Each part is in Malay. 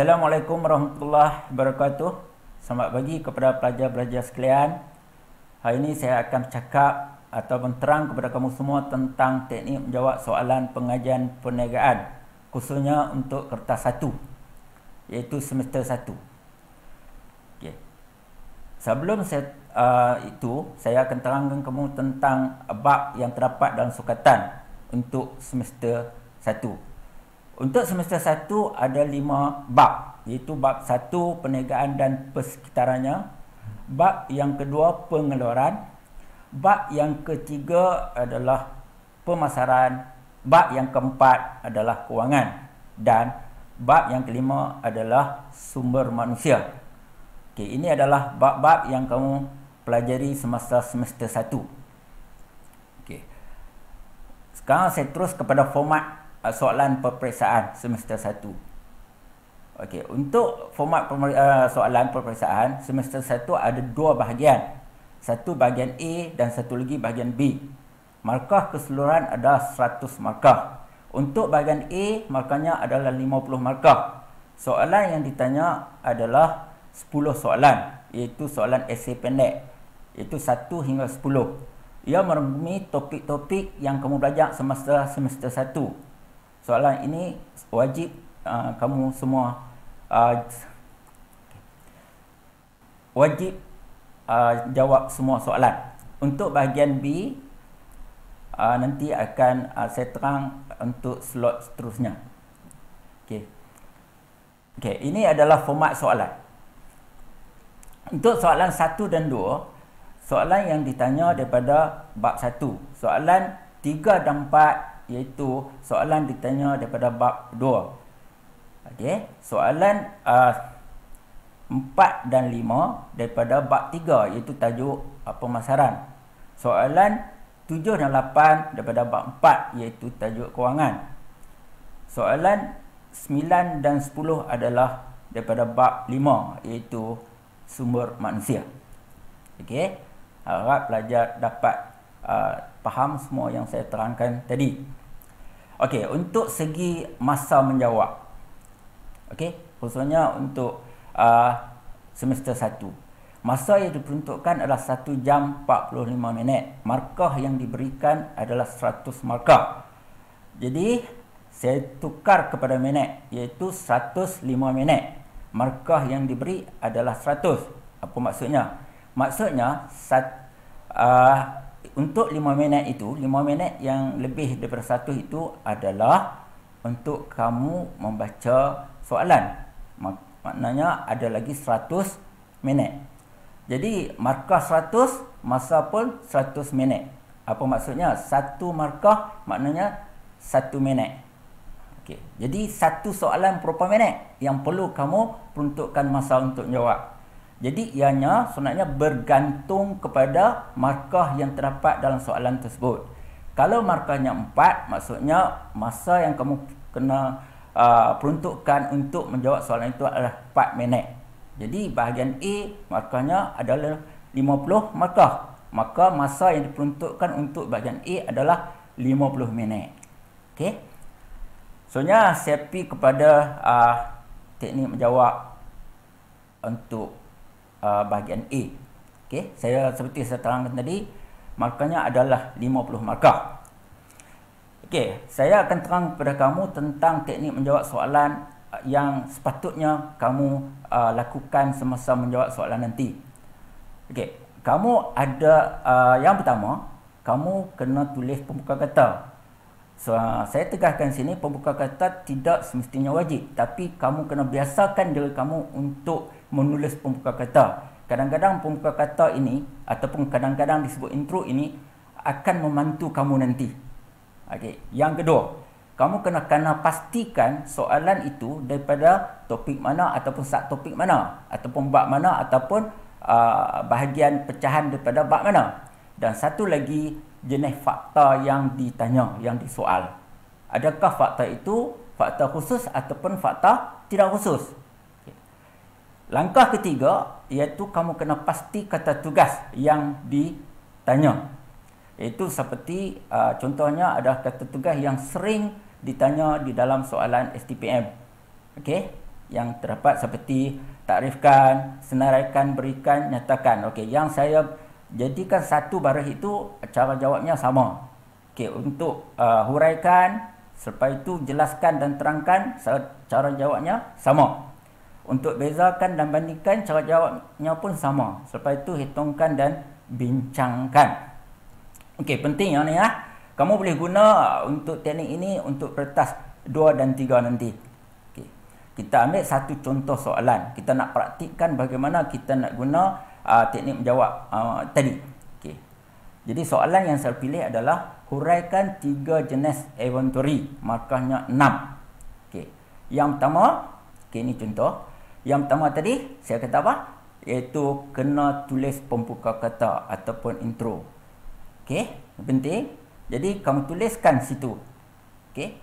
Assalamualaikum warahmatullahi wabarakatuh Selamat pagi kepada pelajar-pelajar sekalian Hari ini saya akan cakap atau menterang kepada kamu semua tentang teknik menjawab soalan pengajian perniagaan khususnya untuk kertas 1 iaitu semester 1 okay. Sebelum saya, uh, itu, saya akan terangkan kamu tentang bab yang terdapat dalam sukatan untuk semester 1 untuk semester satu ada lima bab iaitu bab satu perniagaan dan persekitarannya, bab yang kedua pengeluaran, bab yang ketiga adalah pemasaran, bab yang keempat adalah kewangan dan bab yang kelima adalah sumber manusia. Okay, ini adalah bab-bab yang kamu pelajari semasa semester satu. Okay, Sekarang saya terus kepada format Ah, soalan peperiksaan semester 1. Okey, untuk format ah, soalan peperiksaan semester 1 ada dua bahagian. Satu bahagian A dan satu lagi bahagian B. Markah keseluruhan adalah 100 markah. Untuk bahagian A, markahnya adalah 50 markah. Soalan yang ditanya adalah 10 soalan, iaitu soalan esei pendek, iaitu 1 hingga 10. Ia merangkumi topik-topik yang kamu belajar semasa semester 1 soalan ini wajib uh, kamu semua uh, wajib uh, jawab semua soalan untuk bahagian B uh, nanti akan uh, saya terang untuk slot seterusnya okey okey ini adalah format soalan untuk soalan 1 dan 2 soalan yang ditanya daripada bab 1 soalan 3 dan iaitu soalan ditanya daripada bab 2. Okey, soalan uh, ah, 4 dan 5 daripada bab 3 iaitu tajuk uh, pemasaran. Soalan 7 dan 8 daripada bab 4 iaitu tajuk kewangan. Soalan 9 dan 10 adalah daripada bab 5 iaitu sumber manusia. Okey, harap pelajar dapat uh, faham semua yang saya terangkan tadi. Okey, untuk segi masa menjawab. Okey, khususnya untuk uh, semester 1. Masa yang diperuntukkan adalah 1 jam 45 minit. Markah yang diberikan adalah 100 markah. Jadi, saya tukar kepada minit iaitu 105 minit. Markah yang diberi adalah 100. Apa maksudnya? Maksudnya, sat, uh, untuk lima minit itu, lima minit yang lebih daripada satu itu adalah untuk kamu membaca soalan. Maknanya ada lagi seratus minit. Jadi markah seratus, masa pun seratus minit. Apa maksudnya? Satu markah maknanya satu minit. Okay. Jadi satu soalan berapa minit yang perlu kamu peruntukkan masa untuk jawab. Jadi ianya sebenarnya bergantung kepada markah yang terdapat dalam soalan tersebut. Kalau markahnya 4, maksudnya masa yang kamu kena uh, peruntukkan untuk menjawab soalan itu adalah 4 minit. Jadi bahagian A markahnya adalah 50 markah. Maka masa yang diperuntukkan untuk bahagian A adalah 50 minit. Okey. Soalnya saya pergi kepada uh, teknik menjawab untuk uh, bahagian A. Okey, saya seperti saya terangkan tadi, markahnya adalah 50 markah. Okay, saya akan terang kepada kamu tentang teknik menjawab soalan uh, yang sepatutnya kamu uh, lakukan semasa menjawab soalan nanti. Okay, kamu ada uh, yang pertama, kamu kena tulis pembuka kata. So, uh, saya tegaskan sini pembuka kata tidak semestinya wajib tapi kamu kena biasakan diri kamu untuk menulis pembuka kata. Kadang-kadang pembuka kata ini ataupun kadang-kadang disebut intro ini akan membantu kamu nanti. Okey, yang kedua, kamu kena kena pastikan soalan itu daripada topik mana ataupun sub topik mana ataupun bab mana ataupun uh, bahagian pecahan daripada bab mana. Dan satu lagi jenis fakta yang ditanya, yang disoal. Adakah fakta itu fakta khusus ataupun fakta tidak khusus? Langkah ketiga iaitu kamu kena pasti kata tugas yang ditanya. Itu seperti uh, contohnya ada kata tugas yang sering ditanya di dalam soalan STPM. Okey, yang terdapat seperti takrifkan, senaraikan, berikan, nyatakan. Okey, yang saya jadikan satu baris itu cara jawabnya sama. Okey, untuk uh, huraikan, selepas itu jelaskan dan terangkan cara jawabnya sama. Untuk bezakan dan bandingkan cara jawabnya pun sama. Selepas itu hitungkan dan bincangkan. Okey, penting yang ni lah. Kamu boleh guna uh, untuk teknik ini untuk peretas 2 dan 3 nanti. Okey. Kita ambil satu contoh soalan. Kita nak praktikkan bagaimana kita nak guna uh, teknik menjawab uh, tadi. Okey. Jadi soalan yang saya pilih adalah huraikan 3 jenis inventory, markahnya 6. Okey. Yang pertama, okey ini contoh. Yang pertama tadi saya kata apa? Iaitu kena tulis pembuka kata ataupun intro. Okey, penting. Jadi kamu tuliskan situ. Okey.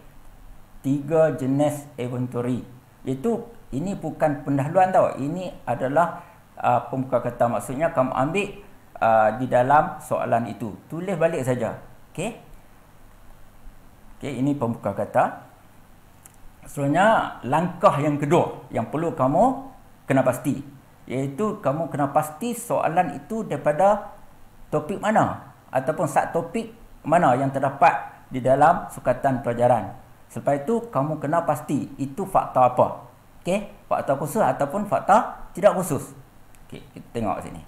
Tiga jenis inventory. Iaitu ini bukan pendahuluan tau. Ini adalah uh, pembuka kata. Maksudnya kamu ambil uh, di dalam soalan itu. Tulis balik saja. Okey. Okey, ini pembuka kata sebenarnya langkah yang kedua yang perlu kamu kena pasti iaitu kamu kena pasti soalan itu daripada topik mana ataupun sub topik mana yang terdapat di dalam sukatan pelajaran. Selepas itu kamu kena pasti itu fakta apa. Okey, fakta khusus ataupun fakta tidak khusus. Okey, kita tengok sini.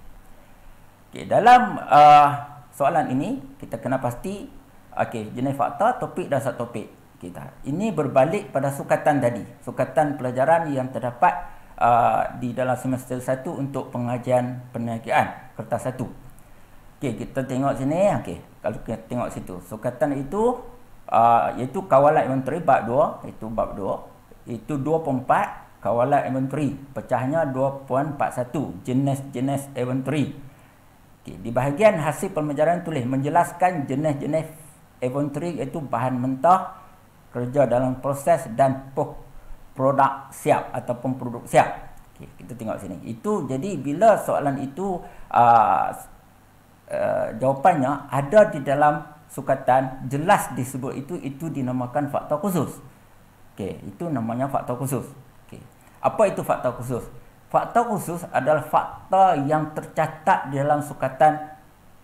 Okey, dalam uh, soalan ini kita kena pasti okey, jenis fakta, topik dan sub topik kita. Ini berbalik pada sukatan tadi. Sukatan pelajaran yang terdapat uh, di dalam semester 1 untuk pengajian peniagaan. Kertas 1. Okey, kita tengok sini. Ya, okey, kalau kita tengok situ. Sukatan itu, uh, iaitu kawalan inventory, bab 2. Itu bab 2. Itu 2.4 kawalan inventory. Pecahnya 2.41. Jenis-jenis inventory. Okey, di bahagian hasil pembelajaran tulis menjelaskan jenis-jenis inventory iaitu bahan mentah, kerja dalam proses dan produk siap ataupun produk siap. Okay, kita tengok sini. Itu jadi bila soalan itu uh, uh, jawapannya ada di dalam sukatan jelas disebut itu itu dinamakan fakta khusus. Okey, itu namanya fakta khusus. Okey. Apa itu fakta khusus? fakta khusus adalah fakta yang tercatat di dalam sukatan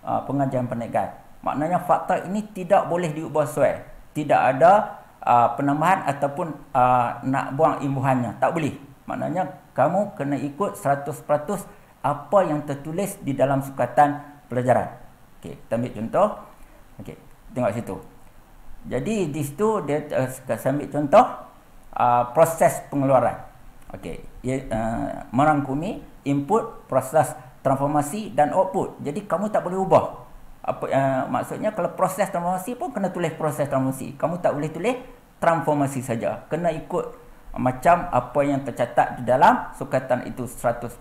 uh, pengajian perniagaan. Maknanya fakta ini tidak boleh diubah suai. Tidak ada uh, penambahan ataupun uh, nak buang imbuhannya. Tak boleh. Maknanya kamu kena ikut 100% apa yang tertulis di dalam sukatan pelajaran. Okey, kita ambil contoh. Okey, tengok situ. Jadi di situ dia uh, saya ambil contoh uh, proses pengeluaran. Okey, uh, merangkumi input, proses transformasi dan output. Jadi kamu tak boleh ubah. Apa uh, maksudnya kalau proses transformasi pun kena tulis proses transformasi. Kamu tak boleh tulis transformasi saja. Kena ikut macam apa yang tercatat di dalam sukatan itu 100%.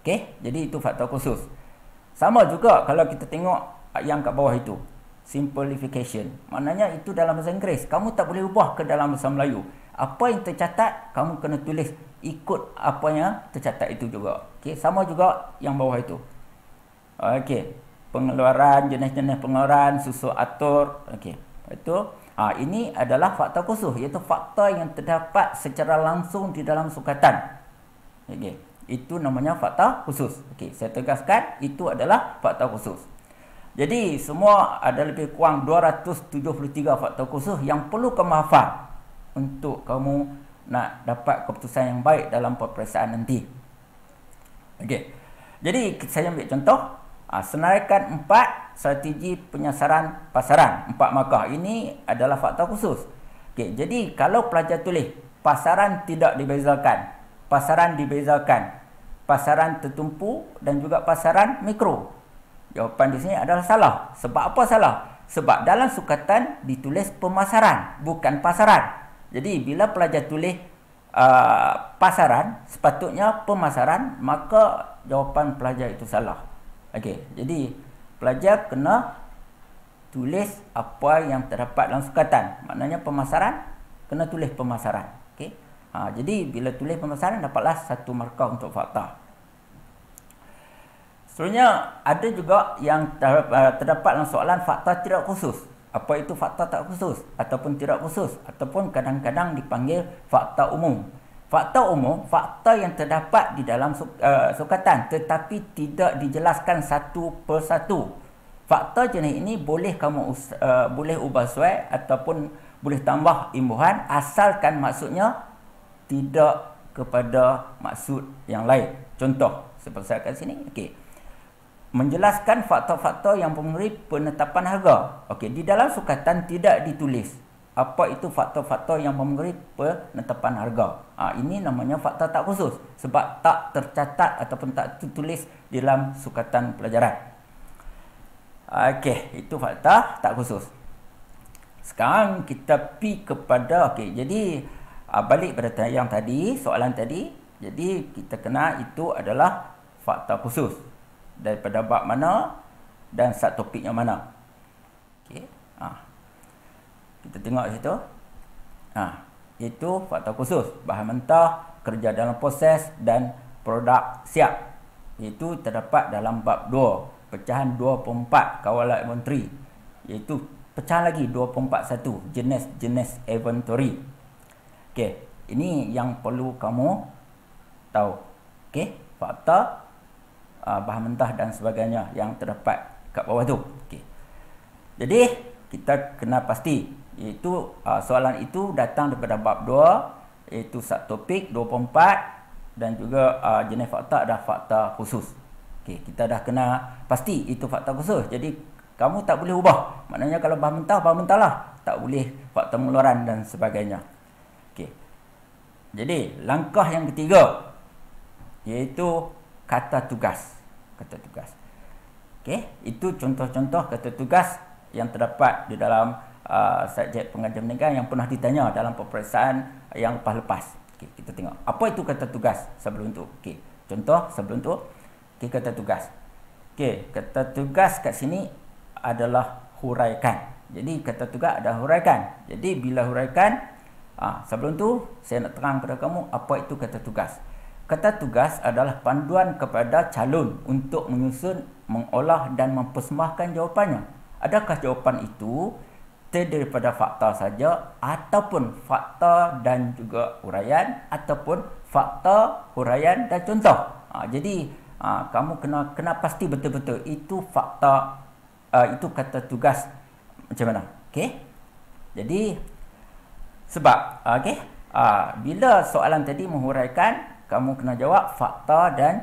Okey, jadi itu faktor khusus. Sama juga kalau kita tengok yang kat bawah itu. Simplification. Maknanya itu dalam bahasa Inggeris. Kamu tak boleh ubah ke dalam bahasa Melayu. Apa yang tercatat, kamu kena tulis ikut apa yang tercatat itu juga. Okey, sama juga yang bawah itu. Okey, pengeluaran, jenis-jenis pengeluaran, susu atur. Okey, itu. Ha, ini adalah fakta khusus iaitu fakta yang terdapat secara langsung di dalam sukatan. Okey, itu namanya fakta khusus. Okey, saya tegaskan itu adalah fakta khusus. Jadi semua ada lebih kurang 273 fakta khusus yang perlu kamu hafal untuk kamu nak dapat keputusan yang baik dalam peperiksaan nanti. Okey. Jadi saya ambil contoh Ha, Senaraikan empat strategi penyasaran pasaran. Empat markah. Ini adalah fakta khusus. Okay, jadi, kalau pelajar tulis, pasaran tidak dibezakan. Pasaran dibezakan. Pasaran tertumpu dan juga pasaran mikro. Jawapan di sini adalah salah. Sebab apa salah? Sebab dalam sukatan ditulis pemasaran, bukan pasaran. Jadi, bila pelajar tulis uh, pasaran, sepatutnya pemasaran, maka jawapan pelajar itu salah. Okey, jadi pelajar kena tulis apa yang terdapat dalam sukatan. Maknanya pemasaran kena tulis pemasaran. Okey. Ha, jadi bila tulis pemasaran dapatlah satu markah untuk fakta. Selanjutnya ada juga yang eh, terdapat dalam soalan fakta tidak khusus. Apa itu fakta tak khusus ataupun tidak khusus ataupun kadang-kadang dipanggil fakta umum. Fakta umum, fakta yang terdapat di dalam eh, sukatan tetapi tidak dijelaskan satu persatu. Fakta jenis ini boleh kamu uh, boleh ubah suai ataupun boleh tambah imbuhan asalkan maksudnya tidak kepada maksud yang lain. Contoh, seperti saya kat sini. okey Menjelaskan fakta-fakta yang memberi penetapan harga. okey Di dalam sukatan tidak ditulis apa itu faktor-faktor yang memberi penetapan harga. Ha, ini namanya fakta tak khusus sebab tak tercatat ataupun tak tertulis dalam sukatan pelajaran. Okey, itu fakta tak khusus. Sekarang kita pi kepada okey. Jadi ha, balik pada yang tadi, soalan tadi. Jadi kita kena itu adalah fakta khusus daripada bab mana dan subtopik yang mana. Okey. Ha kita tengok di situ ha, itu faktor khusus bahan mentah kerja dalam proses dan produk siap itu terdapat dalam bab 2 pecahan 2.4 kawalan inventory iaitu pecahan lagi 2.41 jenis-jenis inventory okey ini yang perlu kamu tahu okey fakta ah, bahan mentah dan sebagainya yang terdapat kat bawah tu okey jadi kita kena pasti itu uh, soalan itu datang daripada bab 2 iaitu subtopik 24 dan juga uh, jenis fakta dan fakta khusus. Okey, kita dah kena pasti itu fakta khusus. Jadi kamu tak boleh ubah. Maknanya kalau bahan mentah, bahan mentahlah. Tak boleh fakta mengeluaran dan sebagainya. Okey. Jadi, langkah yang ketiga iaitu kata tugas. Kata tugas. Okey, itu contoh-contoh kata tugas yang terdapat di dalam Uh, subjek pengajian perniagaan yang pernah ditanya dalam peperiksaan yang lepas-lepas. Okay, kita tengok. Apa itu kata tugas sebelum itu? Okay, contoh sebelum itu, okay, kata tugas. Okay, kata tugas kat sini adalah huraikan. Jadi, kata tugas adalah huraikan. Jadi, bila huraikan, aa, ah, sebelum itu, saya nak terang kepada kamu apa itu kata tugas. Kata tugas adalah panduan kepada calon untuk menyusun, mengolah dan mempersembahkan jawapannya. Adakah jawapan itu ter daripada fakta saja ataupun fakta dan juga huraian ataupun fakta huraian dan contoh ha, jadi ha, kamu kena kena pasti betul-betul itu fakta uh, itu kata tugas macam mana okey jadi sebab ha, okey ha, bila soalan tadi menghuraikan kamu kena jawab fakta dan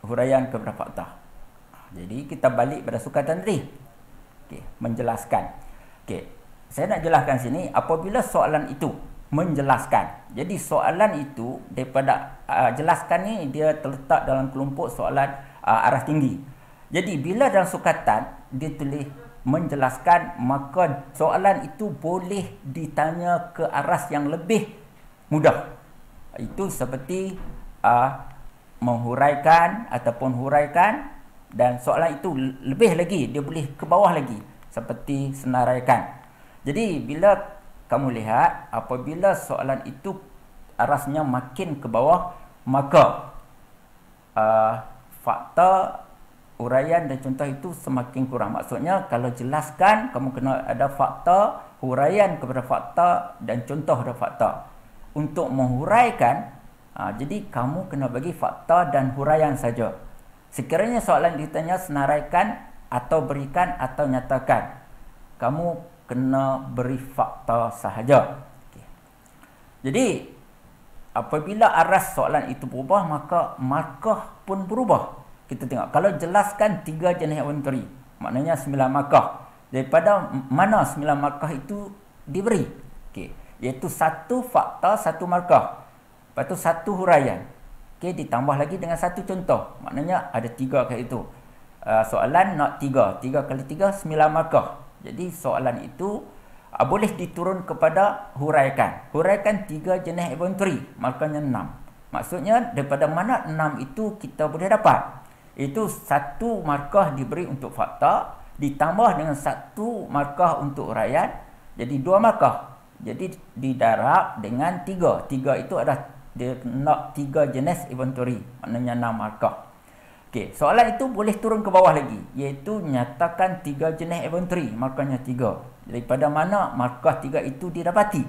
huraian kepada fakta ha, jadi kita balik pada sukatan tadi okey menjelaskan Okay saya nak jelaskan sini apabila soalan itu menjelaskan. Jadi soalan itu daripada uh, jelaskan ni dia terletak dalam kelompok soalan uh, arah tinggi. Jadi bila dalam sukatan dia tulis menjelaskan maka soalan itu boleh ditanya ke arah yang lebih mudah. Itu seperti uh, menghuraikan ataupun huraikan dan soalan itu lebih lagi dia boleh ke bawah lagi seperti senaraikan. Jadi bila kamu lihat apabila soalan itu arasnya makin ke bawah maka uh, fakta huraian dan contoh itu semakin kurang. Maksudnya kalau jelaskan kamu kena ada fakta huraian kepada fakta dan contoh kepada fakta. Untuk menghuraikan uh, jadi kamu kena bagi fakta dan huraian saja. Sekiranya soalan ditanya senaraikan atau berikan atau nyatakan. Kamu kena beri fakta sahaja. Okay. Jadi apabila aras soalan itu berubah maka markah pun berubah. Kita tengok kalau jelaskan tiga jenis hewan maknanya sembilan markah. Daripada mana sembilan markah itu diberi? Okey, iaitu satu fakta satu markah. Lepas tu satu huraian. Okey, ditambah lagi dengan satu contoh. Maknanya ada tiga kat itu. Uh, ah, soalan nak tiga. Tiga kali tiga, sembilan markah. Jadi soalan itu uh, boleh diturun kepada huraikan. Huraikan tiga jenis inventory, makanya enam. Maksudnya daripada mana enam itu kita boleh dapat? Itu satu markah diberi untuk fakta ditambah dengan satu markah untuk rakyat. Jadi dua markah. Jadi didarab dengan tiga. Tiga itu adalah dia nak tiga jenis inventory. Maknanya enam markah. Okey, soalan itu boleh turun ke bawah lagi iaitu nyatakan tiga jenis inventory, markahnya tiga. Daripada mana markah tiga itu didapati?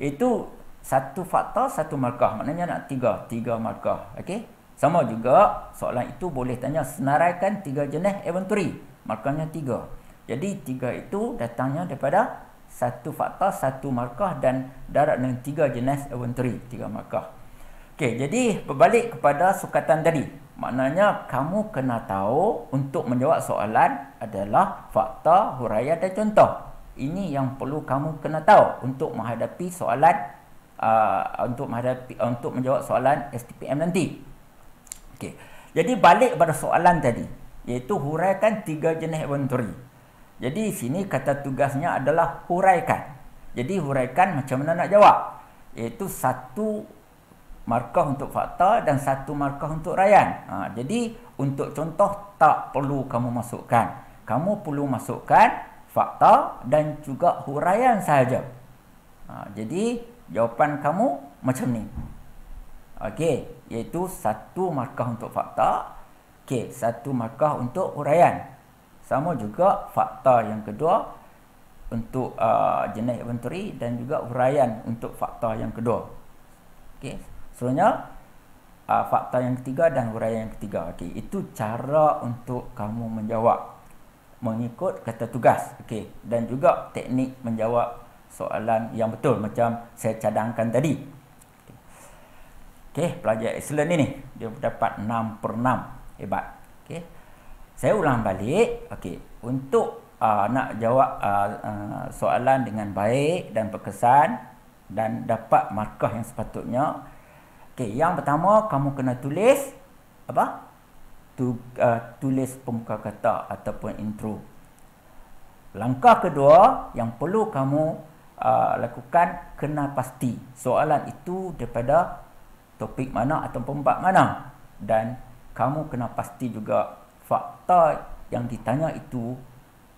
Itu satu fakta satu markah. Maknanya nak tiga, tiga markah. Okey. Sama juga soalan itu boleh tanya senaraikan tiga jenis inventory, markahnya tiga. Jadi tiga itu datangnya daripada satu fakta satu markah dan darat dengan tiga jenis inventory, tiga markah. Okey, jadi berbalik kepada sukatan tadi. Maknanya kamu kena tahu untuk menjawab soalan adalah fakta, huraian dan contoh. Ini yang perlu kamu kena tahu untuk menghadapi soalan uh, untuk menghadapi untuk menjawab soalan STPM nanti. Okey. Jadi balik pada soalan tadi iaitu huraikan tiga jenis inventory. Jadi sini kata tugasnya adalah huraikan. Jadi huraikan macam mana nak jawab? Iaitu satu markah untuk fakta dan satu markah untuk rayan. Ha, jadi untuk contoh tak perlu kamu masukkan. Kamu perlu masukkan fakta dan juga huraian sahaja. Ha, jadi jawapan kamu macam ni. Okey, iaitu satu markah untuk fakta. Okey, satu markah untuk huraian. Sama juga fakta yang kedua untuk uh, jenis inventory dan juga huraian untuk fakta yang kedua. Okey. So uh, ah, fakta yang ketiga dan huraian yang ketiga. Okey, itu cara untuk kamu menjawab mengikut kata tugas. Okey, dan juga teknik menjawab soalan yang betul macam saya cadangkan tadi. Okey, pelajar excellent ini dia dapat 6 per 6. Hebat. Okey. Saya ulang balik. Okey, untuk uh, nak jawab uh, uh, soalan dengan baik dan berkesan dan dapat markah yang sepatutnya, Okey, yang pertama kamu kena tulis apa? Tu, uh, tulis pembuka kata ataupun intro. Langkah kedua yang perlu kamu uh, lakukan kena pasti soalan itu daripada topik mana atau bab mana dan kamu kena pasti juga fakta yang ditanya itu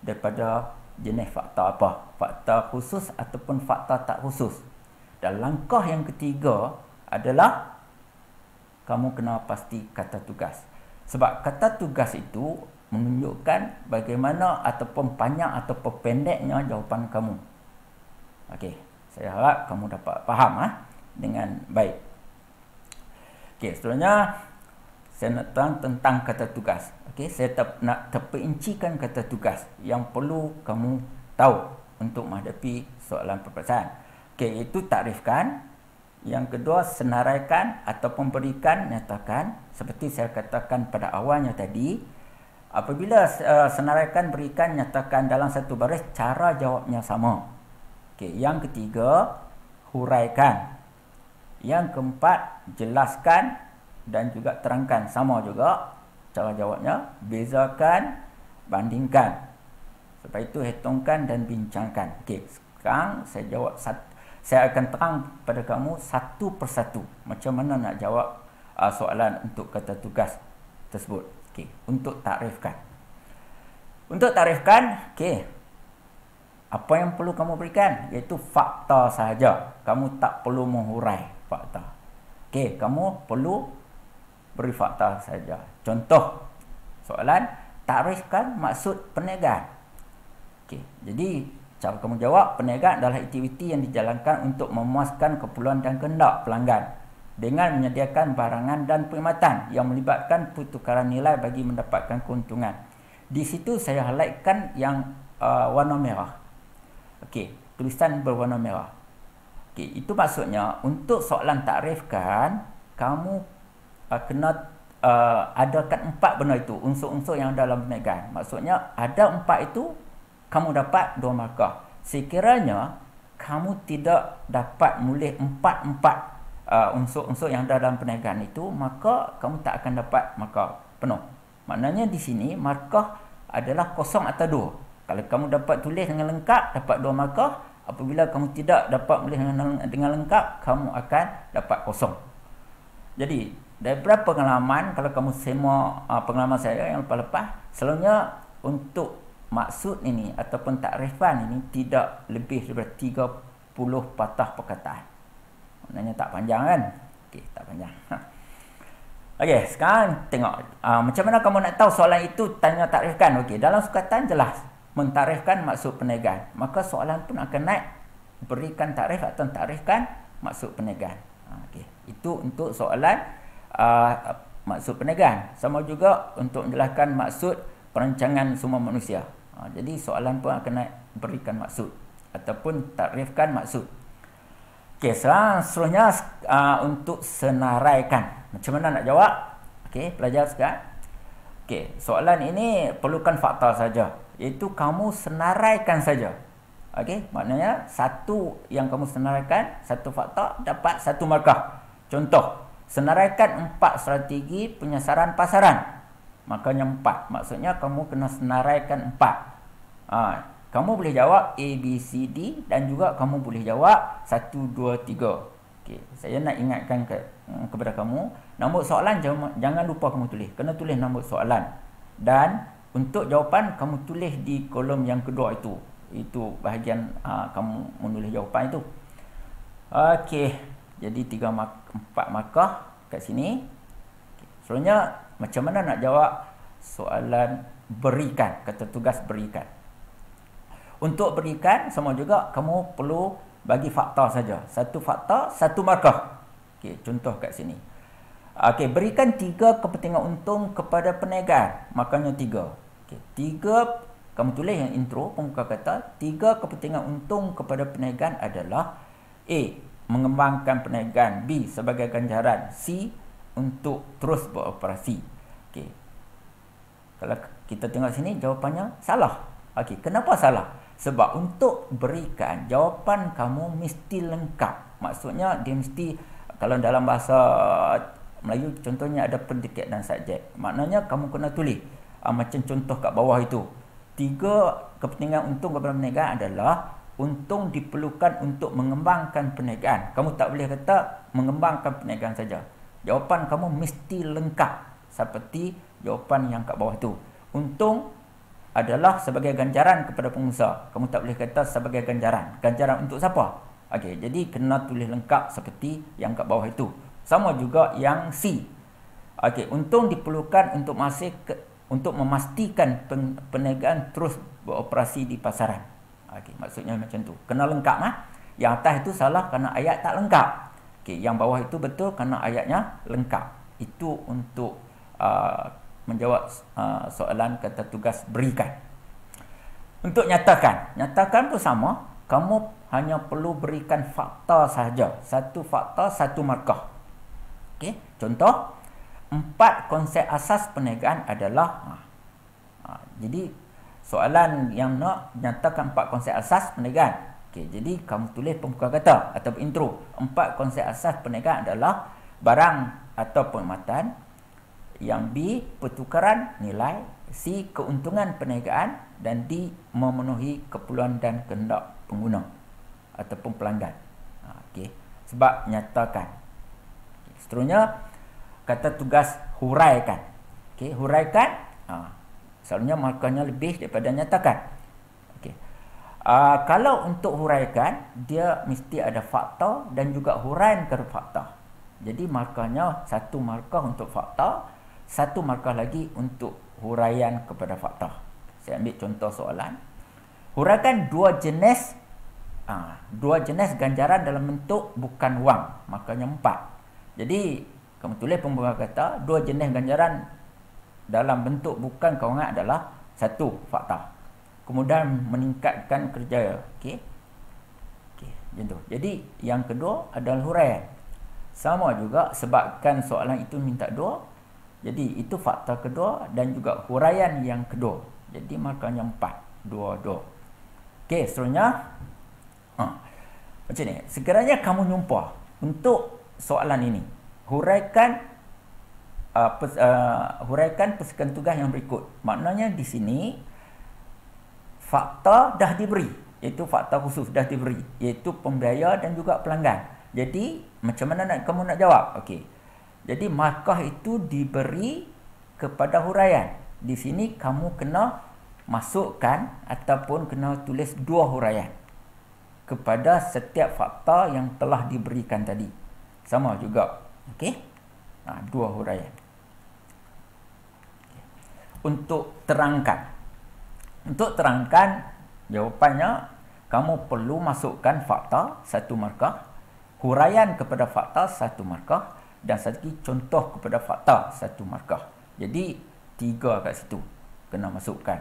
daripada jenis fakta apa? Fakta khusus ataupun fakta tak khusus. Dan langkah yang ketiga adalah kamu kena pasti kata tugas. Sebab kata tugas itu menunjukkan bagaimana ataupun panjang atau pendeknya jawapan kamu. Okey, saya harap kamu dapat faham ah ha? dengan baik. Okey, seterusnya saya nak terang tentang kata tugas. Okey, saya ter nak terperincikan kata tugas yang perlu kamu tahu untuk menghadapi soalan perpisahan. Okey, itu takrifkan, yang kedua senaraikan atau berikan nyatakan seperti saya katakan pada awalnya tadi apabila uh, senaraikan berikan nyatakan dalam satu baris cara jawabnya sama. Okey, yang ketiga huraikan. Yang keempat jelaskan dan juga terangkan sama juga cara jawabnya bezakan bandingkan. Sebab itu hitungkan dan bincangkan. Okey, sekarang saya jawab satu saya akan terang pada kamu satu persatu macam mana nak jawab uh, soalan untuk kata tugas tersebut. Okey, untuk tarifkan. Untuk tarifkan, okey. Apa yang perlu kamu berikan iaitu fakta sahaja. Kamu tak perlu menghurai fakta. Okey, kamu perlu beri fakta sahaja. Contoh soalan, tarifkan maksud perniagaan. Okey, jadi Cara kamu jawab, peniagaan adalah aktiviti yang dijalankan untuk memuaskan keperluan dan kehendak pelanggan dengan menyediakan barangan dan perkhidmatan yang melibatkan pertukaran nilai bagi mendapatkan keuntungan. Di situ saya highlightkan yang uh, warna merah. Okey, tulisan berwarna merah. Okey, itu maksudnya untuk soalan takrifkan, kamu uh, kena uh, ada kat empat benda itu, unsur-unsur yang dalam peniagaan. Maksudnya ada empat itu kamu dapat dua markah. Sekiranya kamu tidak dapat mulih empat-empat uh, unsur-unsur yang ada dalam perniagaan itu, maka kamu tak akan dapat markah penuh. Maknanya di sini markah adalah kosong atau dua. Kalau kamu dapat tulis dengan lengkap, dapat dua markah. Apabila kamu tidak dapat mulih dengan, lengkap, kamu akan dapat kosong. Jadi, dari berapa pengalaman, kalau kamu semua uh, pengalaman saya yang lepas-lepas, selalunya untuk maksud ini ataupun takrifan ini tidak lebih daripada 30 patah perkataan. Maknanya tak panjang kan? Okey, tak panjang. Ha. Okey, sekarang tengok uh, macam mana kamu nak tahu soalan itu tanya takrifkan. Okey, dalam sukatan jelas mentarifkan maksud penegahan. Maka soalan pun akan naik berikan takrif atau takrifkan maksud penegahan. Ha, okey, itu untuk soalan uh, maksud penegahan. Sama juga untuk menjelaskan maksud perancangan semua manusia. Ha, jadi soalan pun akan naik berikan maksud ataupun takrifkan maksud. Okey, seterusnya uh, untuk senaraikan. Macam mana nak jawab? Okey, pelajar sekarang. Okey, soalan ini perlukan fakta saja. Iaitu kamu senaraikan saja. Okey, maknanya satu yang kamu senaraikan, satu fakta dapat satu markah. Contoh, senaraikan empat strategi penyasaran pasaran. Makanya empat. Maksudnya kamu kena senaraikan empat. Ha. Kamu boleh jawab A, B, C, D dan juga kamu boleh jawab satu, dua, tiga. Okay. Saya nak ingatkan ke, hmm, kepada kamu. Nombor soalan jangan lupa kamu tulis. Kena tulis nombor soalan. Dan untuk jawapan kamu tulis di kolom yang kedua itu. Itu bahagian ha, kamu menulis jawapan itu. Okey. Jadi tiga, empat markah kat sini. Okay. Selanjutnya. Macam mana nak jawab soalan berikan, kata tugas berikan. Untuk berikan, sama juga kamu perlu bagi fakta saja. Satu fakta, satu markah. Okay, contoh kat sini. Okay, berikan tiga kepentingan untung kepada penegar Makanya tiga. Okay, tiga, kamu tulis yang intro, pembuka kata, tiga kepentingan untung kepada peniagaan adalah A. Mengembangkan peniagaan. B. Sebagai ganjaran. C untuk terus beroperasi. Okey. Kalau kita tengok sini jawapannya salah. Okey, kenapa salah? Sebab untuk berikan jawapan kamu mesti lengkap. Maksudnya dia mesti kalau dalam bahasa Melayu contohnya ada predikat dan subjek. Maknanya kamu kena tulis uh, macam contoh kat bawah itu. Tiga kepentingan untung kepada perniagaan adalah untung diperlukan untuk mengembangkan perniagaan. Kamu tak boleh kata mengembangkan perniagaan saja. Jawapan kamu mesti lengkap seperti jawapan yang kat bawah tu. Untung adalah sebagai ganjaran kepada pengusaha. Kamu tak boleh kata sebagai ganjaran. Ganjaran untuk siapa? Okey, jadi kena tulis lengkap seperti yang kat bawah itu. Sama juga yang C. Okey, untung diperlukan untuk masih ke, untuk memastikan pen, peniagaan terus beroperasi di pasaran. Okey, maksudnya macam tu. Kena lengkap mah. Yang atas itu salah kerana ayat tak lengkap. Okey, yang bawah itu betul kerana ayatnya lengkap. Itu untuk uh, menjawab uh, soalan kata tugas berikan. Untuk nyatakan, nyatakan pun sama, kamu hanya perlu berikan fakta sahaja. Satu fakta, satu markah. Okey, contoh empat konsep asas perniagaan adalah ha, ha jadi soalan yang nak nyatakan empat konsep asas perniagaan Okey, jadi kamu tulis pembuka kata atau intro. Empat konsep asas perniagaan adalah barang atau perkhidmatan yang B pertukaran nilai, C keuntungan perniagaan dan D memenuhi keperluan dan kehendak pengguna ataupun pelanggan. Ha, okey, sebab nyatakan. Okay. Seterusnya kata tugas huraikan. Okey, huraikan. Ha. Selalunya markahnya lebih daripada nyatakan. Uh, kalau untuk huraikan, dia mesti ada fakta dan juga huraian ke fakta. Jadi markahnya satu markah untuk fakta, satu markah lagi untuk huraian kepada fakta. Saya ambil contoh soalan. Huraikan dua jenis uh, dua jenis ganjaran dalam bentuk bukan wang. Markahnya empat. Jadi, kamu tulis pembuka kata, dua jenis ganjaran dalam bentuk bukan kewangan adalah satu fakta kemudian meningkatkan kerja okey okey macam tu jadi yang kedua adalah huraian sama juga sebabkan soalan itu minta dua jadi itu fakta kedua dan juga huraian yang kedua jadi markahnya empat dua dua okey seterusnya ha. macam ni sekiranya kamu jumpa untuk soalan ini huraikan uh, pers, uh, huraikan persekutuan tugas yang berikut maknanya di sini fakta dah diberi itu fakta khusus dah diberi iaitu pembiaya dan juga pelanggan jadi macam mana nak kamu nak jawab okey jadi markah itu diberi kepada huraian di sini kamu kena masukkan ataupun kena tulis dua huraian kepada setiap fakta yang telah diberikan tadi sama juga okey ha, dua huraian untuk terangkan untuk terangkan jawapannya, kamu perlu masukkan fakta satu markah, huraian kepada fakta satu markah dan satu lagi contoh kepada fakta satu markah. Jadi tiga kat situ kena masukkan.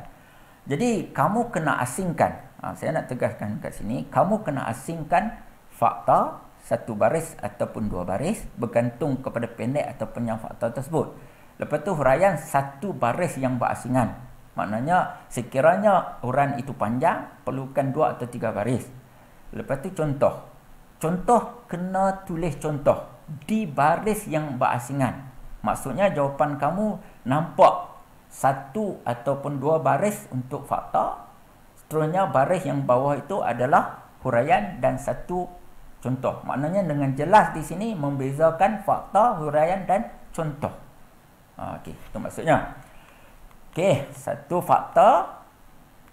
Jadi kamu kena asingkan. Ha, saya nak tegaskan kat sini, kamu kena asingkan fakta satu baris ataupun dua baris bergantung kepada pendek ataupun yang fakta tersebut. Lepas tu huraian satu baris yang berasingan Maknanya sekiranya huran itu panjang, perlukan dua atau tiga baris. Lepas tu contoh. Contoh kena tulis contoh di baris yang berasingan. Maksudnya jawapan kamu nampak satu ataupun dua baris untuk fakta. Seterusnya baris yang bawah itu adalah huraian dan satu contoh. Maknanya dengan jelas di sini membezakan fakta, huraian dan contoh. Ah, okey, itu maksudnya. Okey, satu fakta.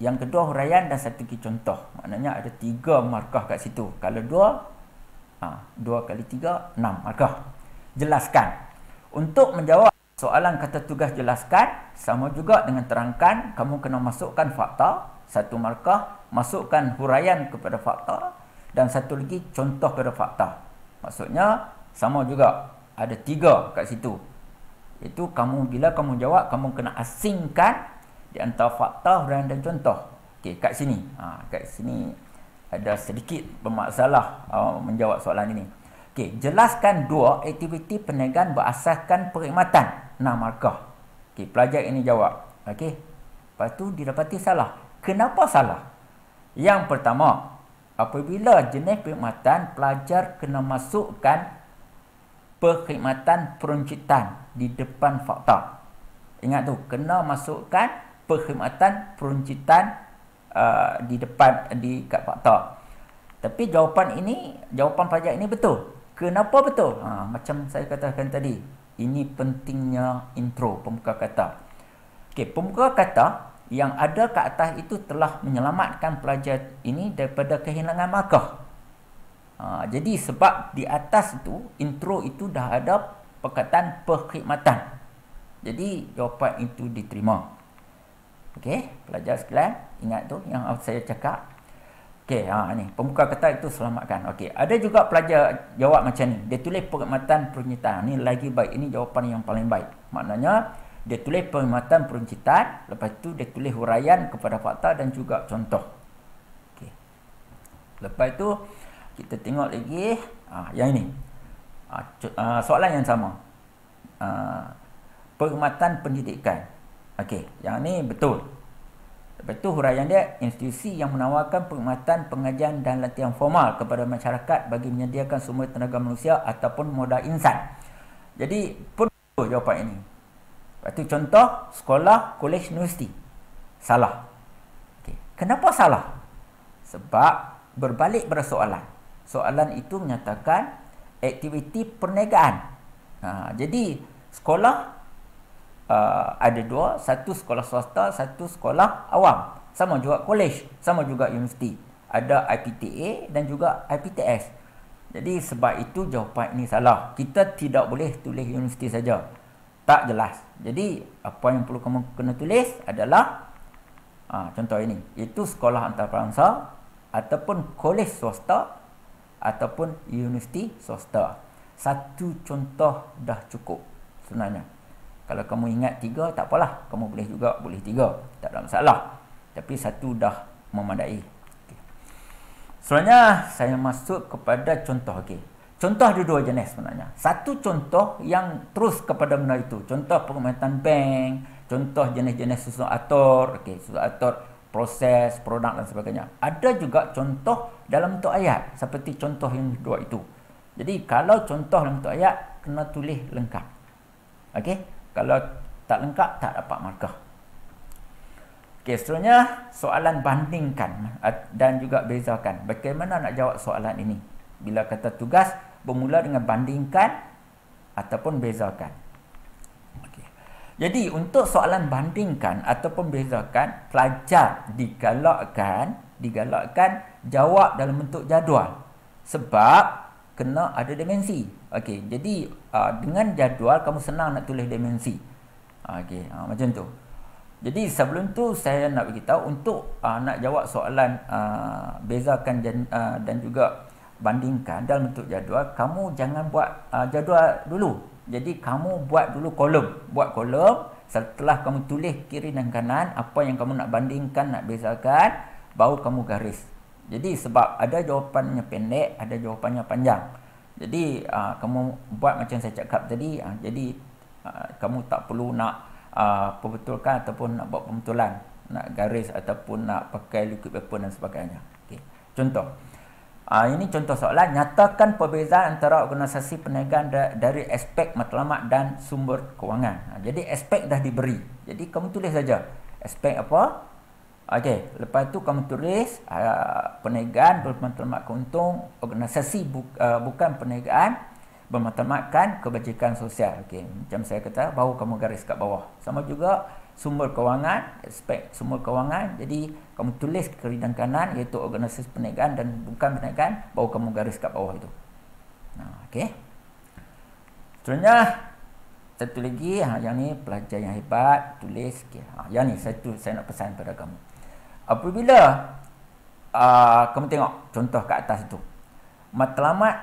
Yang kedua huraian dan satu lagi contoh. Maknanya ada tiga markah kat situ. Kalau dua, ha, dua kali tiga, enam markah. Jelaskan. Untuk menjawab soalan kata tugas jelaskan, sama juga dengan terangkan, kamu kena masukkan fakta, satu markah, masukkan huraian kepada fakta, dan satu lagi contoh kepada fakta. Maksudnya, sama juga. Ada tiga kat situ. Itu kamu bila kamu jawab kamu kena asingkan di antara fakta huraian dan contoh. Okey kat sini. Ha kat sini ada sedikit bermasalah uh, menjawab soalan ini. Okey, jelaskan dua aktiviti penegan berasaskan perkhidmatan. 6 markah. Okey, pelajar ini jawab. Okey. Lepas tu didapati salah. Kenapa salah? Yang pertama, apabila jenis perkhidmatan, pelajar kena masukkan perkhidmatan peruncitan di depan fakta. Ingat tu, kena masukkan perkhidmatan peruncitan uh, di depan di kat fakta. Tapi jawapan ini, jawapan pajak ini betul. Kenapa betul? Ha, macam saya katakan tadi, ini pentingnya intro pembuka kata. okay pembuka kata yang ada kat atas itu telah menyelamatkan pelajar ini daripada kehilangan markah. Ha, jadi sebab di atas itu intro itu dah ada perkataan perkhidmatan. Jadi jawapan itu diterima. Okey, pelajar sekalian, ingat tu yang saya cakap. Okey, ha ni, pembuka kata itu selamatkan. Okey, ada juga pelajar jawab macam ni. Dia tulis perkhidmatan pernyataan. Ni lagi baik. Ini jawapan yang paling baik. Maknanya dia tulis perkhidmatan pernyataan, lepas tu dia tulis huraian kepada fakta dan juga contoh. Okey. Lepas tu kita tengok lagi ah ha, yang ini. Ah, ah, soalan yang sama. Ah, perkhidmatan pendidikan. Okey, yang ni betul. Betul huraian dia institusi yang menawarkan perkhidmatan pengajian dan latihan formal kepada masyarakat bagi menyediakan sumber tenaga manusia ataupun modal insan. Jadi betul jawapan ini. Itu contoh sekolah, kolej, universiti. Salah. Okey, kenapa salah? Sebab berbalik pada soalan. Soalan itu menyatakan aktiviti perniagaan. Ha, jadi sekolah uh, ada dua, satu sekolah swasta, satu sekolah awam. Sama juga kolej, sama juga universiti. Ada IPTA dan juga IPTS. Jadi sebab itu jawapan ini salah. Kita tidak boleh tulis universiti saja. Tak jelas. Jadi apa yang perlu kamu kena tulis adalah ha, contoh ini. Itu sekolah antarabangsa ataupun kolej swasta ataupun universiti swasta. Satu contoh dah cukup sebenarnya. Kalau kamu ingat tiga, tak apalah. Kamu boleh juga boleh tiga. Tak ada masalah. Tapi satu dah memadai. Okay. Selanjutnya, saya masuk kepada contoh. Okay. Contoh ada dua jenis sebenarnya. Satu contoh yang terus kepada benda itu. Contoh perkhidmatan bank, contoh jenis-jenis susun atur. Okay, susun atur proses, produk dan sebagainya. Ada juga contoh dalam bentuk ayat seperti contoh yang dua itu. Jadi kalau contoh dalam bentuk ayat kena tulis lengkap. Okey, kalau tak lengkap tak dapat markah. Okey, seterusnya soalan bandingkan dan juga bezakan. Bagaimana nak jawab soalan ini? Bila kata tugas bermula dengan bandingkan ataupun bezakan. Jadi untuk soalan bandingkan ataupun bezakan, pelajar digalakkan, digalakkan jawab dalam bentuk jadual. Sebab kena ada dimensi. Okey, jadi uh, dengan jadual kamu senang nak tulis dimensi. Okey, uh, macam tu. Jadi sebelum tu saya nak beritahu untuk uh, nak jawab soalan uh, bezakan jen, uh, dan juga bandingkan dalam bentuk jadual, kamu jangan buat uh, jadual dulu. Jadi kamu buat dulu kolom, buat kolom, setelah kamu tulis kiri dan kanan apa yang kamu nak bandingkan, nak bezakan, baru kamu garis. Jadi sebab ada jawapannya pendek, ada jawapannya panjang. Jadi uh, kamu buat macam saya cakap tadi, uh, jadi uh, kamu tak perlu nak uh, perbetulkan ataupun nak buat pembetulan, nak garis ataupun nak pakai liquid paper dan sebagainya. Okey. Contoh Uh, ini contoh soalan, nyatakan perbezaan antara organisasi perniagaan da dari aspek matlamat dan sumber kewangan. Uh, jadi aspek dah diberi. Jadi kamu tulis saja. Aspek apa? Okey, lepas tu kamu tulis uh, perniagaan bermatlamat keuntung, organisasi bu uh, bukan perniagaan bermatlamatkan kebajikan sosial. Okey, macam saya kata, baru kamu garis kat bawah. Sama juga sumber kewangan, aspek sumber kewangan. Jadi kamu tulis ke kiri dan kanan iaitu organisasi perniagaan dan bukan perniagaan baru kamu garis kat bawah itu. Nah, okey. Seterusnya satu lagi ha, yang ni pelajar yang hebat tulis okay. ha, yang ni satu saya nak pesan pada kamu apabila uh, kamu tengok contoh kat atas itu matlamat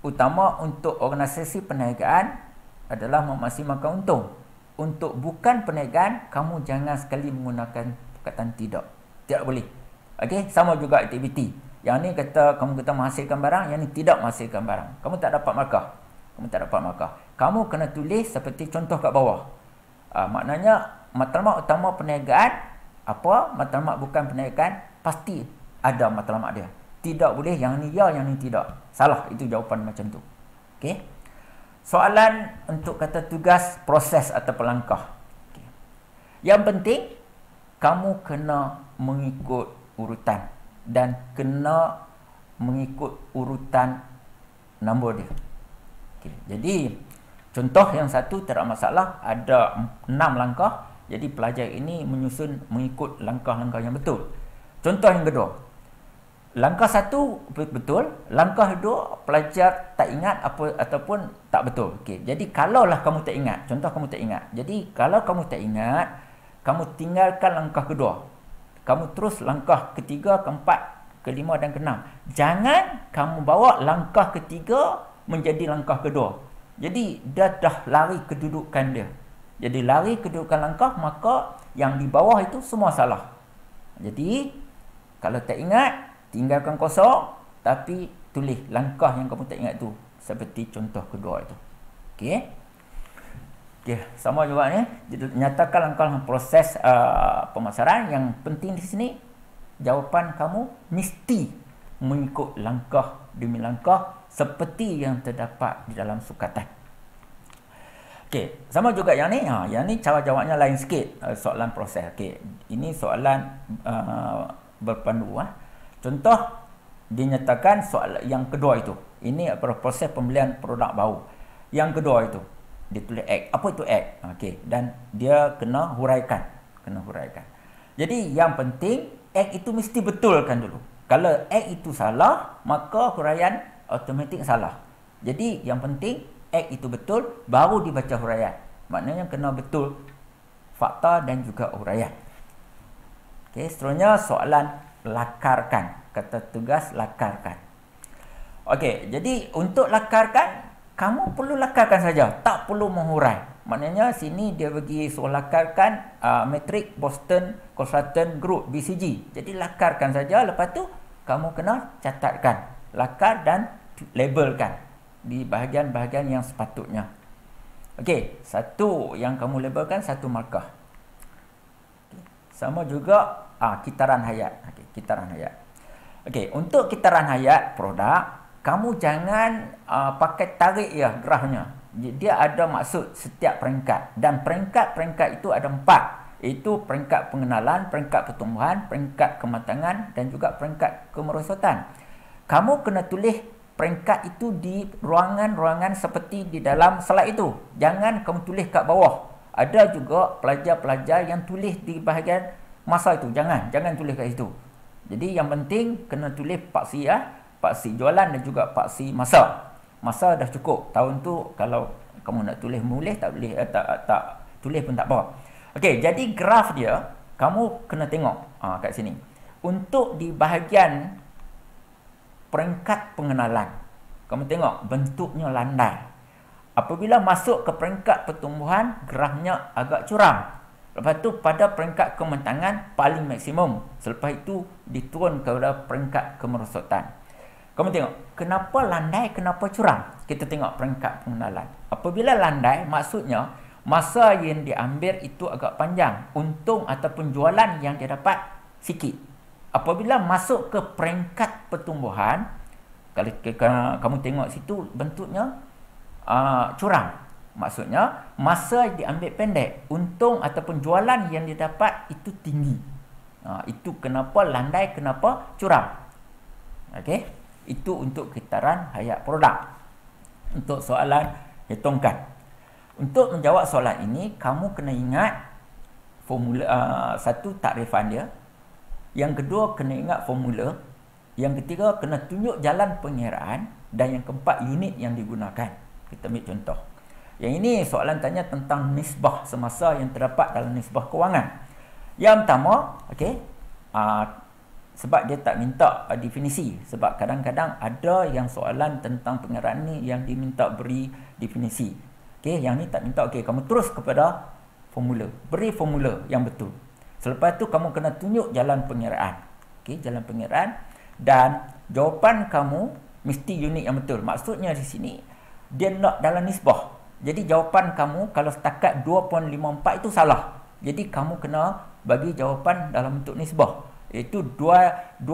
utama untuk organisasi perniagaan adalah memaksimalkan untung untuk bukan perniagaan kamu jangan sekali menggunakan perkataan tidak tidak boleh okey sama juga aktiviti yang ni kata kamu kata menghasilkan barang yang ni tidak menghasilkan barang kamu tak dapat markah kamu tak dapat markah kamu kena tulis seperti contoh kat bawah uh, maknanya matlamat utama perniagaan apa matlamat bukan perniagaan pasti ada matlamat dia tidak boleh yang ni ya yang ni tidak salah itu jawapan macam tu okey Soalan untuk kata tugas, proses atau pelangkah. Okay. Yang penting, kamu kena mengikut urutan. Dan kena mengikut urutan nombor dia. Okay. Jadi, contoh yang satu tidak masalah. Ada enam langkah. Jadi, pelajar ini menyusun mengikut langkah-langkah yang betul. Contoh yang kedua langkah satu betul langkah dua pelajar tak ingat apa ataupun tak betul okey jadi kalaulah kamu tak ingat contoh kamu tak ingat jadi kalau kamu tak ingat kamu tinggalkan langkah kedua kamu terus langkah ketiga keempat kelima dan keenam jangan kamu bawa langkah ketiga menjadi langkah kedua jadi dah dah lari kedudukan dia jadi lari kedudukan langkah maka yang di bawah itu semua salah jadi kalau tak ingat tinggalkan kosong tapi tulis langkah yang kamu tak ingat tu seperti contoh kedua itu okey okey sama juga ni nyatakan langkah proses uh, pemasaran yang penting di sini jawapan kamu mesti mengikut langkah demi langkah seperti yang terdapat di dalam sukatan Okey, sama juga yang ni. Ha, yang ni cara jawabnya lain sikit uh, soalan proses. Okey, ini soalan uh, berpandu ah. Uh. Contoh dinyatakan soal yang kedua itu. Ini proses pembelian produk baru. Yang kedua itu ditulis act. Apa itu act? Okey dan dia kena huraikan, kena huraikan. Jadi yang penting act itu mesti betulkan dulu. Kalau act itu salah, maka huraian automatik salah. Jadi yang penting act itu betul baru dibaca huraian. Maknanya kena betul fakta dan juga huraian. Okey, seterusnya soalan lakarkan. Kata tugas lakarkan. Okey, jadi untuk lakarkan, kamu perlu lakarkan saja. Tak perlu menghurai. Maknanya sini dia bagi soal lakarkan uh, metrik Boston Consultant Group, BCG. Jadi lakarkan saja. Lepas tu kamu kena catatkan. Lakar dan labelkan di bahagian-bahagian yang sepatutnya. Okey, satu yang kamu labelkan, satu markah. Sama juga ah kitaran hayat. Okay kitaran hayat. Okey, untuk kitaran hayat produk, kamu jangan uh, pakai tarik ya gerahnya. Dia ada maksud setiap peringkat dan peringkat-peringkat itu ada empat. Itu peringkat pengenalan, peringkat pertumbuhan, peringkat kematangan dan juga peringkat kemerosotan. Kamu kena tulis peringkat itu di ruangan-ruangan seperti di dalam slide itu. Jangan kamu tulis kat bawah. Ada juga pelajar-pelajar yang tulis di bahagian masa itu. Jangan, jangan tulis kat situ. Jadi yang penting kena tulis paksi ya, paksi jualan dan juga paksi masa. Masa dah cukup. Tahun tu kalau kamu nak tulis mulih tak boleh eh, tak tak tulis pun tak apa. Okey, jadi graf dia kamu kena tengok ah ha, kat sini. Untuk di bahagian peringkat pengenalan. Kamu tengok bentuknya landai. Apabila masuk ke peringkat pertumbuhan, grafnya agak curam. Lepas tu pada peringkat kementangan paling maksimum. Selepas itu diturun kepada peringkat kemerosotan. Kamu tengok, kenapa landai, kenapa curam? Kita tengok peringkat pengenalan. Apabila landai, maksudnya masa yang diambil itu agak panjang. Untung ataupun jualan yang dia dapat sikit. Apabila masuk ke peringkat pertumbuhan, kalau kamu tengok situ bentuknya uh, ah, curam. Maksudnya masa diambil pendek, untung ataupun jualan yang didapat itu tinggi. Ha, itu kenapa landai, kenapa curam. Okey. Itu untuk kitaran hayat produk. Untuk soalan hitungkan. Untuk menjawab soalan ini, kamu kena ingat formula uh, satu takrifan dia. Yang kedua kena ingat formula. Yang ketiga kena tunjuk jalan pengiraan dan yang keempat unit yang digunakan. Kita ambil contoh. Yang ini soalan tanya tentang nisbah semasa yang terdapat dalam nisbah kewangan. Yang pertama, okey, uh, sebab dia tak minta uh, definisi. Sebab kadang-kadang ada yang soalan tentang pengarahan ni yang diminta beri definisi. Okey, yang ni tak minta. Okey, kamu terus kepada formula. Beri formula yang betul. Selepas tu kamu kena tunjuk jalan pengiraan. Okey, jalan pengiraan dan jawapan kamu mesti unik yang betul. Maksudnya di sini dia nak dalam nisbah. Jadi jawapan kamu kalau setakat 2.54 itu salah. Jadi kamu kena bagi jawapan dalam bentuk nisbah. Iaitu 2.54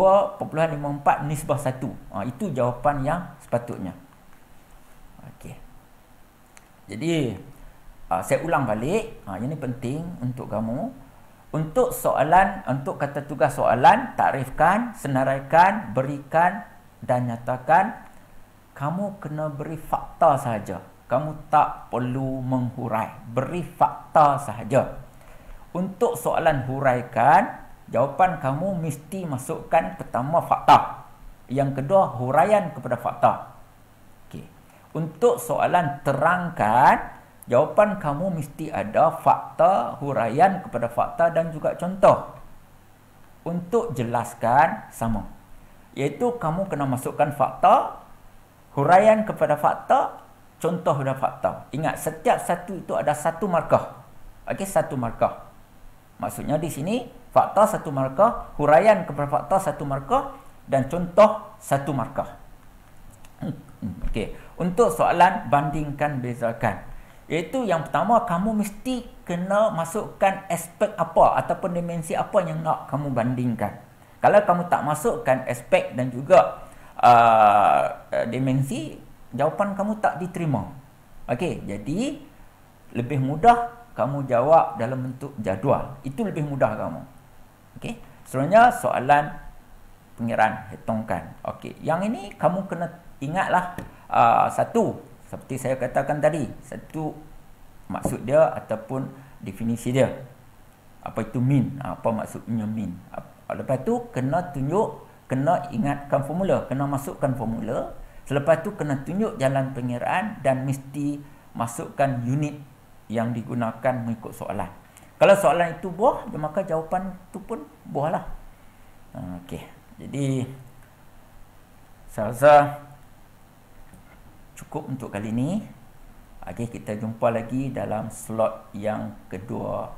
nisbah 1. Ha, itu jawapan yang sepatutnya. Okey. Jadi ha, saya ulang balik. Ha, ini penting untuk kamu. Untuk soalan, untuk kata tugas soalan, tarifkan, senaraikan, berikan dan nyatakan. Kamu kena beri fakta sahaja kamu tak perlu menghurai beri fakta sahaja untuk soalan huraikan jawapan kamu mesti masukkan pertama fakta yang kedua huraian kepada fakta okey untuk soalan terangkan jawapan kamu mesti ada fakta huraian kepada fakta dan juga contoh untuk jelaskan sama iaitu kamu kena masukkan fakta huraian kepada fakta contoh dan fakta. Ingat setiap satu itu ada satu markah. Okey, satu markah. Maksudnya di sini fakta satu markah, huraian kepada fakta satu markah dan contoh satu markah. Hmm, hmm, okey, untuk soalan bandingkan bezakan. Itu yang pertama kamu mesti kena masukkan aspek apa ataupun dimensi apa yang nak kamu bandingkan. Kalau kamu tak masukkan aspek dan juga uh, dimensi jawapan kamu tak diterima. Okey, jadi lebih mudah kamu jawab dalam bentuk jadual. Itu lebih mudah kamu. Okey. Seterusnya soalan pengiraan, hitungkan. Okey, yang ini kamu kena ingatlah uh, satu seperti saya katakan tadi, satu maksud dia ataupun definisi dia. Apa itu mean? Ah, apa maksudnya mean? Lepas tu kena tunjuk, kena ingatkan formula, kena masukkan formula Selepas tu kena tunjuk jalan pengiraan dan mesti masukkan unit yang digunakan mengikut soalan. Kalau soalan itu buah, ya, maka jawapan tu pun buah lah. Ah, okey. Jadi, saya rasa cukup untuk kali ini. Okey, kita jumpa lagi dalam slot yang kedua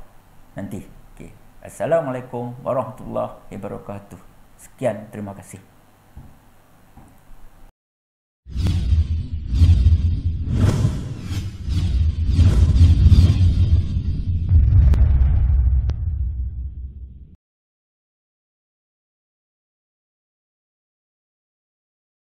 nanti. Okey. Assalamualaikum warahmatullahi wabarakatuh. Sekian, terima kasih.